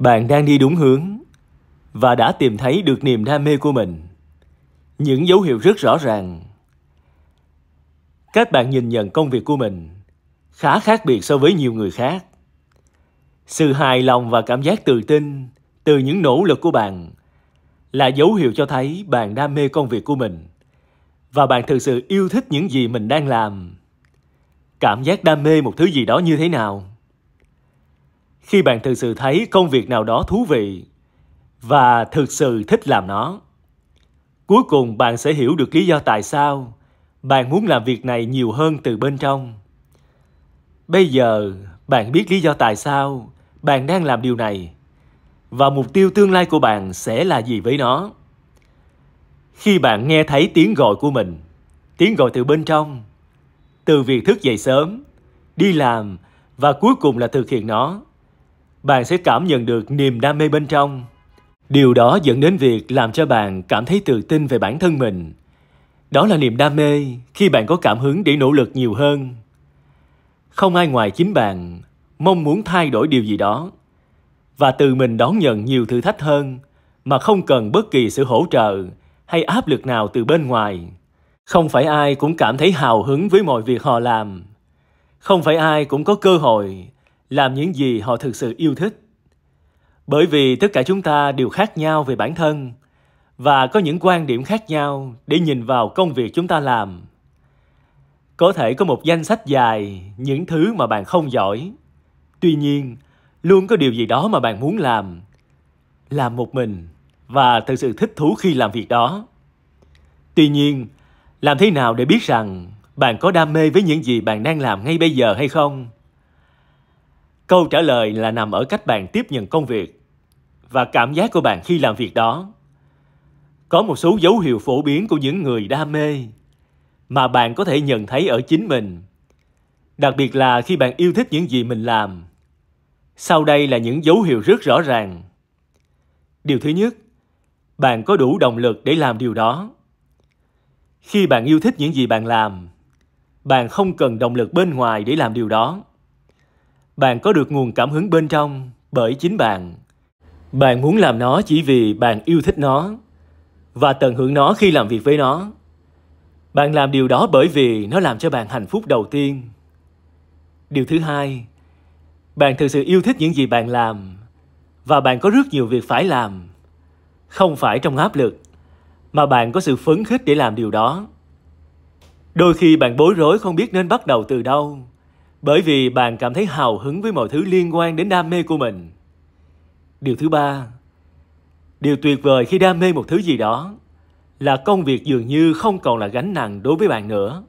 bạn đang đi đúng hướng và đã tìm thấy được niềm đam mê của mình những dấu hiệu rất rõ ràng các bạn nhìn nhận công việc của mình khá khác biệt so với nhiều người khác sự hài lòng và cảm giác tự tin từ những nỗ lực của bạn là dấu hiệu cho thấy bạn đam mê công việc của mình và bạn thực sự yêu thích những gì mình đang làm cảm giác đam mê một thứ gì đó như thế nào khi bạn thực sự thấy công việc nào đó thú vị và thực sự thích làm nó cuối cùng bạn sẽ hiểu được lý do tại sao bạn muốn làm việc này nhiều hơn từ bên trong bây giờ bạn biết lý do tại sao bạn đang làm điều này và mục tiêu tương lai của bạn sẽ là gì với nó khi bạn nghe thấy tiếng gọi của mình tiếng gọi từ bên trong từ việc thức dậy sớm đi làm và cuối cùng là thực hiện nó bạn sẽ cảm nhận được niềm đam mê bên trong. Điều đó dẫn đến việc làm cho bạn cảm thấy tự tin về bản thân mình. Đó là niềm đam mê khi bạn có cảm hứng để nỗ lực nhiều hơn. Không ai ngoài chính bạn mong muốn thay đổi điều gì đó và từ mình đón nhận nhiều thử thách hơn mà không cần bất kỳ sự hỗ trợ hay áp lực nào từ bên ngoài. Không phải ai cũng cảm thấy hào hứng với mọi việc họ làm. Không phải ai cũng có cơ hội làm những gì họ thực sự yêu thích. Bởi vì tất cả chúng ta đều khác nhau về bản thân và có những quan điểm khác nhau để nhìn vào công việc chúng ta làm. Có thể có một danh sách dài những thứ mà bạn không giỏi. Tuy nhiên, luôn có điều gì đó mà bạn muốn làm. Làm một mình và thực sự thích thú khi làm việc đó. Tuy nhiên, làm thế nào để biết rằng bạn có đam mê với những gì bạn đang làm ngay bây giờ hay không? Câu trả lời là nằm ở cách bạn tiếp nhận công việc và cảm giác của bạn khi làm việc đó. Có một số dấu hiệu phổ biến của những người đam mê mà bạn có thể nhận thấy ở chính mình, đặc biệt là khi bạn yêu thích những gì mình làm. Sau đây là những dấu hiệu rất rõ ràng. Điều thứ nhất, bạn có đủ động lực để làm điều đó. Khi bạn yêu thích những gì bạn làm, bạn không cần động lực bên ngoài để làm điều đó bạn có được nguồn cảm hứng bên trong bởi chính bạn. Bạn muốn làm nó chỉ vì bạn yêu thích nó và tận hưởng nó khi làm việc với nó. Bạn làm điều đó bởi vì nó làm cho bạn hạnh phúc đầu tiên. Điều thứ hai, bạn thực sự yêu thích những gì bạn làm và bạn có rất nhiều việc phải làm. Không phải trong áp lực, mà bạn có sự phấn khích để làm điều đó. Đôi khi bạn bối rối không biết nên bắt đầu từ đâu bởi vì bạn cảm thấy hào hứng với mọi thứ liên quan đến đam mê của mình. Điều thứ ba, điều tuyệt vời khi đam mê một thứ gì đó là công việc dường như không còn là gánh nặng đối với bạn nữa.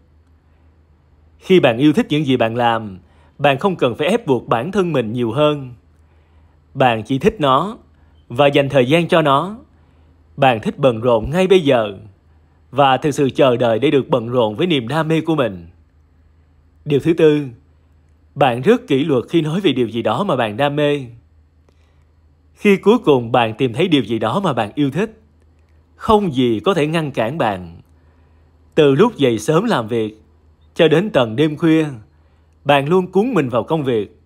Khi bạn yêu thích những gì bạn làm, bạn không cần phải ép buộc bản thân mình nhiều hơn. Bạn chỉ thích nó và dành thời gian cho nó. Bạn thích bận rộn ngay bây giờ và thực sự chờ đợi để được bận rộn với niềm đam mê của mình. Điều thứ tư, bạn rất kỷ luật khi nói về điều gì đó mà bạn đam mê. Khi cuối cùng bạn tìm thấy điều gì đó mà bạn yêu thích, không gì có thể ngăn cản bạn. Từ lúc dậy sớm làm việc cho đến tận đêm khuya, bạn luôn cuốn mình vào công việc.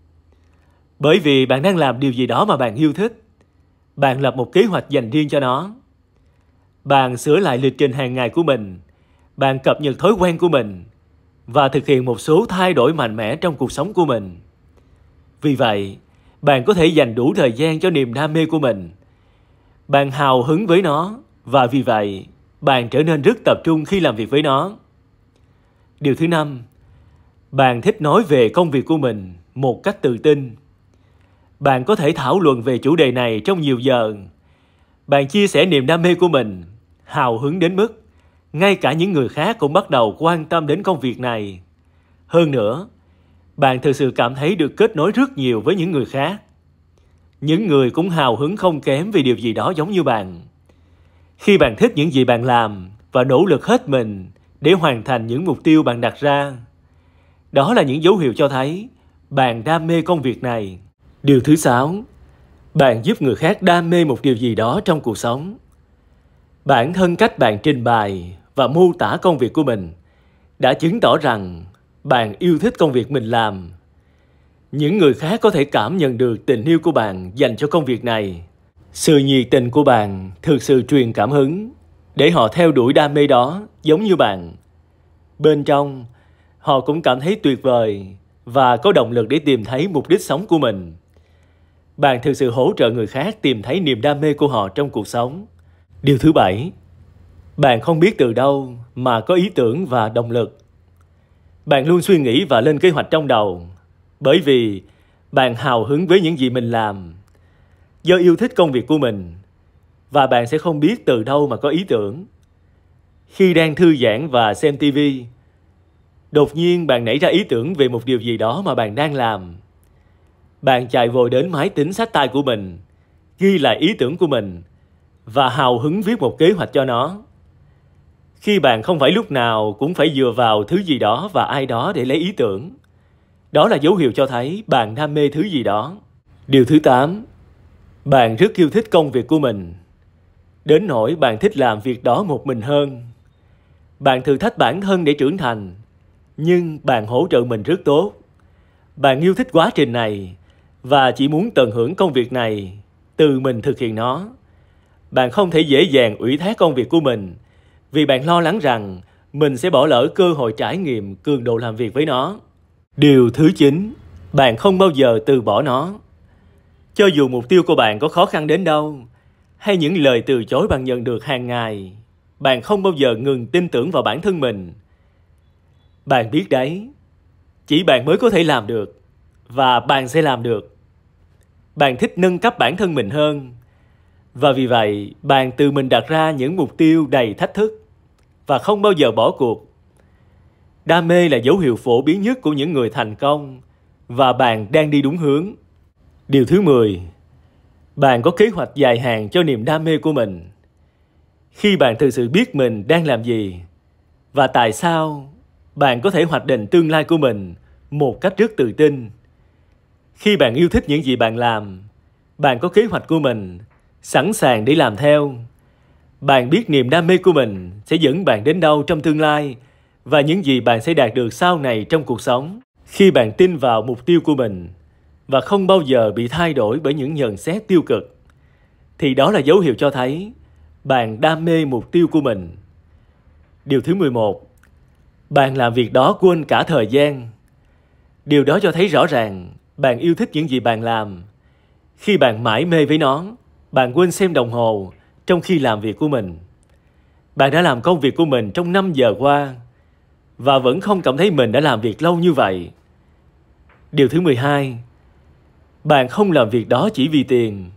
Bởi vì bạn đang làm điều gì đó mà bạn yêu thích, bạn lập một kế hoạch dành riêng cho nó. Bạn sửa lại lịch trình hàng ngày của mình, bạn cập nhật thói quen của mình, và thực hiện một số thay đổi mạnh mẽ trong cuộc sống của mình. Vì vậy, bạn có thể dành đủ thời gian cho niềm đam mê của mình. Bạn hào hứng với nó và vì vậy, bạn trở nên rất tập trung khi làm việc với nó. Điều thứ năm, bạn thích nói về công việc của mình một cách tự tin. Bạn có thể thảo luận về chủ đề này trong nhiều giờ. Bạn chia sẻ niềm đam mê của mình, hào hứng đến mức ngay cả những người khác cũng bắt đầu quan tâm đến công việc này. Hơn nữa, bạn thực sự cảm thấy được kết nối rất nhiều với những người khác. Những người cũng hào hứng không kém vì điều gì đó giống như bạn. Khi bạn thích những gì bạn làm và nỗ lực hết mình để hoàn thành những mục tiêu bạn đặt ra, đó là những dấu hiệu cho thấy bạn đam mê công việc này. Điều thứ sáu, bạn giúp người khác đam mê một điều gì đó trong cuộc sống. Bản thân cách bạn trình bày và mô tả công việc của mình đã chứng tỏ rằng bạn yêu thích công việc mình làm. Những người khác có thể cảm nhận được tình yêu của bạn dành cho công việc này. Sự nhiệt tình của bạn thực sự truyền cảm hứng để họ theo đuổi đam mê đó giống như bạn. Bên trong, họ cũng cảm thấy tuyệt vời và có động lực để tìm thấy mục đích sống của mình. Bạn thực sự hỗ trợ người khác tìm thấy niềm đam mê của họ trong cuộc sống. Điều thứ bảy, bạn không biết từ đâu mà có ý tưởng và động lực. Bạn luôn suy nghĩ và lên kế hoạch trong đầu, bởi vì bạn hào hứng với những gì mình làm. Do yêu thích công việc của mình và bạn sẽ không biết từ đâu mà có ý tưởng. Khi đang thư giãn và xem TV, đột nhiên bạn nảy ra ý tưởng về một điều gì đó mà bạn đang làm. Bạn chạy vội đến máy tính sách tay của mình, ghi lại ý tưởng của mình và hào hứng viết một kế hoạch cho nó khi bạn không phải lúc nào cũng phải dựa vào thứ gì đó và ai đó để lấy ý tưởng. Đó là dấu hiệu cho thấy bạn đam mê thứ gì đó. Điều thứ 8. Bạn rất yêu thích công việc của mình. Đến nỗi bạn thích làm việc đó một mình hơn. Bạn thử thách bản thân để trưởng thành, nhưng bạn hỗ trợ mình rất tốt. Bạn yêu thích quá trình này và chỉ muốn tận hưởng công việc này, từ mình thực hiện nó. Bạn không thể dễ dàng ủy thác công việc của mình – vì bạn lo lắng rằng mình sẽ bỏ lỡ cơ hội trải nghiệm cường độ làm việc với nó. Điều thứ 9, bạn không bao giờ từ bỏ nó. Cho dù mục tiêu của bạn có khó khăn đến đâu, hay những lời từ chối bạn nhận được hàng ngày, bạn không bao giờ ngừng tin tưởng vào bản thân mình. Bạn biết đấy, chỉ bạn mới có thể làm được và bạn sẽ làm được. Bạn thích nâng cấp bản thân mình hơn và vì vậy, bạn tự mình đặt ra những mục tiêu đầy thách thức và không bao giờ bỏ cuộc. Đam mê là dấu hiệu phổ biến nhất của những người thành công và bạn đang đi đúng hướng. Điều thứ 10. Bạn có kế hoạch dài hạn cho niềm đam mê của mình. Khi bạn thực sự biết mình đang làm gì và tại sao, bạn có thể hoạch định tương lai của mình một cách rất tự tin. Khi bạn yêu thích những gì bạn làm, bạn có kế hoạch của mình sẵn sàng để làm theo. Bạn biết niềm đam mê của mình sẽ dẫn bạn đến đâu trong tương lai và những gì bạn sẽ đạt được sau này trong cuộc sống. Khi bạn tin vào mục tiêu của mình và không bao giờ bị thay đổi bởi những nhận xét tiêu cực thì đó là dấu hiệu cho thấy bạn đam mê mục tiêu của mình. Điều thứ 11. Bạn làm việc đó quên cả thời gian. Điều đó cho thấy rõ ràng bạn yêu thích những gì bạn làm. Khi bạn mãi mê với nó, bạn quên xem đồng hồ trong khi làm việc của mình. Bạn đã làm công việc của mình trong 5 giờ qua và vẫn không cảm thấy mình đã làm việc lâu như vậy. Điều thứ 12. Bạn không làm việc đó chỉ vì tiền.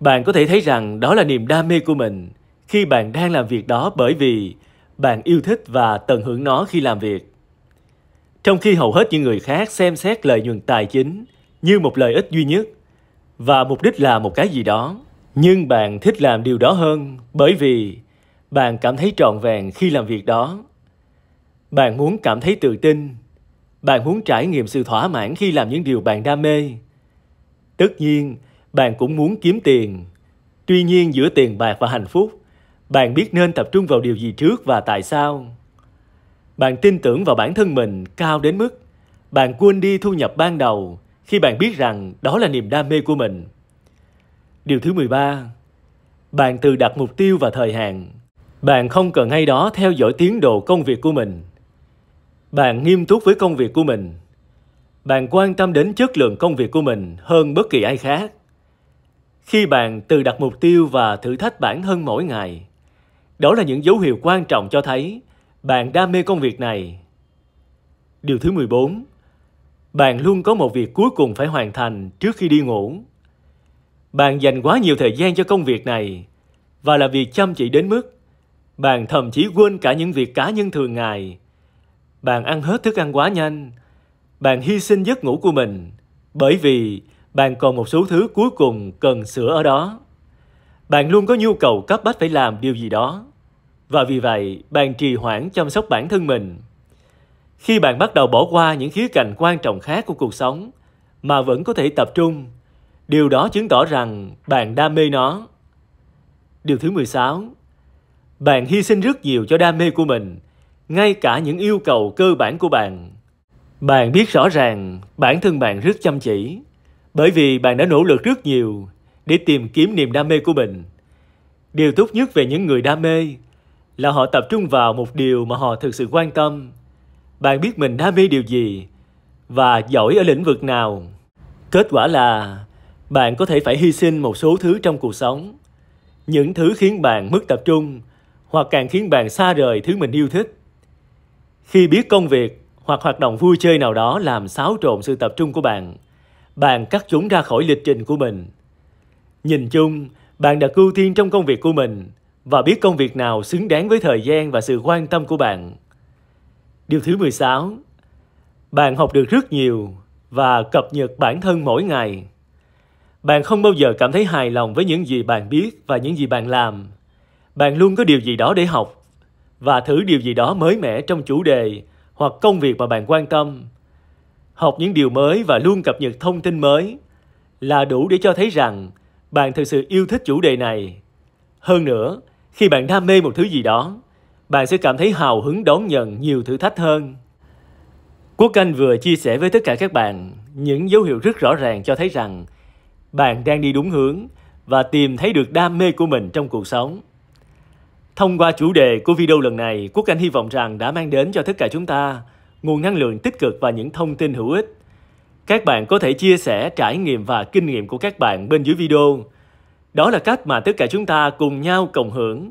Bạn có thể thấy rằng đó là niềm đam mê của mình khi bạn đang làm việc đó bởi vì bạn yêu thích và tận hưởng nó khi làm việc. Trong khi hầu hết những người khác xem xét lợi nhuận tài chính như một lợi ích duy nhất – và mục đích là một cái gì đó nhưng bạn thích làm điều đó hơn bởi vì bạn cảm thấy trọn vẹn khi làm việc đó bạn muốn cảm thấy tự tin bạn muốn trải nghiệm sự thỏa mãn khi làm những điều bạn đam mê tất nhiên bạn cũng muốn kiếm tiền tuy nhiên giữa tiền bạc và hạnh phúc bạn biết nên tập trung vào điều gì trước và tại sao bạn tin tưởng vào bản thân mình cao đến mức bạn quên đi thu nhập ban đầu khi bạn biết rằng đó là niềm đam mê của mình. Điều thứ 13, bạn tự đặt mục tiêu và thời hạn. Bạn không cần ngay đó theo dõi tiến độ công việc của mình. Bạn nghiêm túc với công việc của mình. Bạn quan tâm đến chất lượng công việc của mình hơn bất kỳ ai khác. Khi bạn tự đặt mục tiêu và thử thách bản thân mỗi ngày, đó là những dấu hiệu quan trọng cho thấy bạn đam mê công việc này. Điều thứ 14, bạn luôn có một việc cuối cùng phải hoàn thành trước khi đi ngủ. Bạn dành quá nhiều thời gian cho công việc này và là việc chăm chỉ đến mức bạn thậm chí quên cả những việc cá nhân thường ngày. Bạn ăn hết thức ăn quá nhanh, bạn hy sinh giấc ngủ của mình bởi vì bạn còn một số thứ cuối cùng cần sửa ở đó. Bạn luôn có nhu cầu cấp bách phải làm điều gì đó và vì vậy bạn trì hoãn chăm sóc bản thân mình khi bạn bắt đầu bỏ qua những khía cạnh quan trọng khác của cuộc sống mà vẫn có thể tập trung, điều đó chứng tỏ rằng bạn đam mê nó. Điều thứ 16. Bạn hy sinh rất nhiều cho đam mê của mình, ngay cả những yêu cầu cơ bản của bạn. Bạn biết rõ ràng bản thân bạn rất chăm chỉ, bởi vì bạn đã nỗ lực rất nhiều để tìm kiếm niềm đam mê của mình. Điều tốt nhất về những người đam mê là họ tập trung vào một điều mà họ thực sự quan tâm bạn biết mình đam mê điều gì và giỏi ở lĩnh vực nào. Kết quả là bạn có thể phải hy sinh một số thứ trong cuộc sống. Những thứ khiến bạn mất tập trung hoặc càng khiến bạn xa rời thứ mình yêu thích. Khi biết công việc hoặc hoạt động vui chơi nào đó làm xáo trộn sự tập trung của bạn, bạn cắt chúng ra khỏi lịch trình của mình. Nhìn chung, bạn đã ưu tiên trong công việc của mình và biết công việc nào xứng đáng với thời gian và sự quan tâm của bạn Điều thứ 16. Bạn học được rất nhiều và cập nhật bản thân mỗi ngày. Bạn không bao giờ cảm thấy hài lòng với những gì bạn biết và những gì bạn làm. Bạn luôn có điều gì đó để học và thử điều gì đó mới mẻ trong chủ đề hoặc công việc mà bạn quan tâm. Học những điều mới và luôn cập nhật thông tin mới là đủ để cho thấy rằng bạn thực sự yêu thích chủ đề này. Hơn nữa, khi bạn đam mê một thứ gì đó, bạn sẽ cảm thấy hào hứng đón nhận nhiều thử thách hơn. Quốc Anh vừa chia sẻ với tất cả các bạn những dấu hiệu rất rõ ràng cho thấy rằng bạn đang đi đúng hướng và tìm thấy được đam mê của mình trong cuộc sống. Thông qua chủ đề của video lần này, Quốc Anh hy vọng rằng đã mang đến cho tất cả chúng ta nguồn năng lượng tích cực và những thông tin hữu ích. Các bạn có thể chia sẻ trải nghiệm và kinh nghiệm của các bạn bên dưới video. Đó là cách mà tất cả chúng ta cùng nhau cộng hưởng